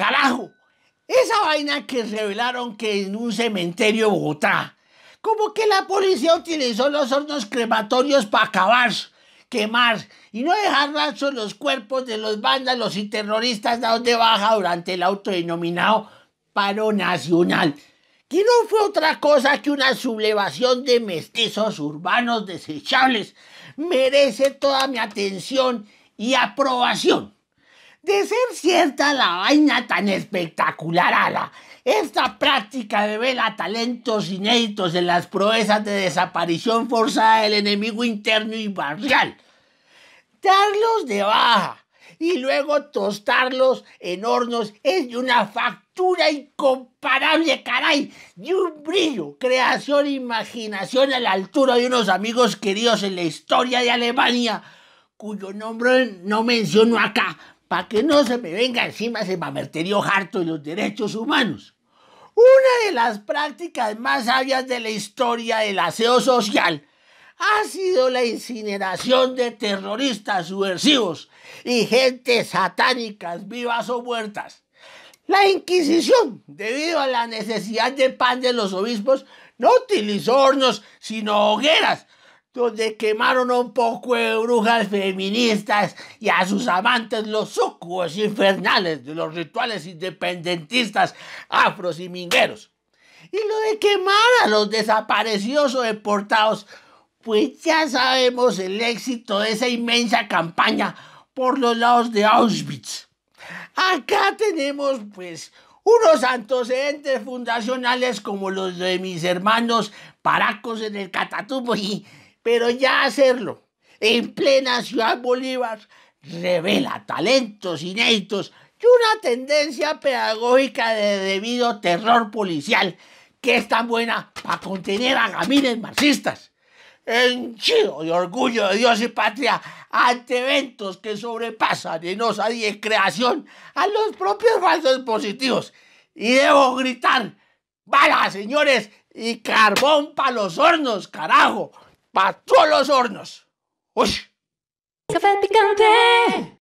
Carajo, esa vaina que revelaron que en un cementerio de Bogotá, como que la policía utilizó los hornos crematorios para acabar, quemar y no dejar rastro los cuerpos de los vándalos y terroristas dados de baja durante el autodenominado paro nacional, que no fue otra cosa que una sublevación de mestizos urbanos desechables, merece toda mi atención y aprobación. De ser cierta la vaina tan espectacular, ala, esta práctica revela talentos inéditos en las proezas de desaparición forzada del enemigo interno y barrial. Darlos de baja y luego tostarlos en hornos es de una factura incomparable, caray, y un brillo, creación e imaginación a la altura de unos amigos queridos en la historia de Alemania, cuyo nombre no menciono acá, para que no se me venga encima ese mamerterio harto de los derechos humanos. Una de las prácticas más sabias de la historia del aseo social ha sido la incineración de terroristas subversivos y gentes satánicas vivas o muertas. La Inquisición, debido a la necesidad de pan de los obispos, no utilizó hornos, sino hogueras donde quemaron un poco de brujas feministas y a sus amantes los sucuos infernales de los rituales independentistas afros y mingueros. Y lo de quemar a los desaparecidos o deportados, pues ya sabemos el éxito de esa inmensa campaña por los lados de Auschwitz. Acá tenemos pues unos antecedentes fundacionales como los de mis hermanos paracos en el Catatumbo y pero ya hacerlo en plena ciudad Bolívar revela talentos inéditos y una tendencia pedagógica de debido terror policial que es tan buena para contener a gamines marxistas. en chido y orgullo de Dios y patria ante eventos que sobrepasan en osadía y creación a los propios falsos positivos. Y debo gritar, bala señores, y carbón para los hornos, carajo. ¡Pato todos los hornos. ¡Uy! Café picante.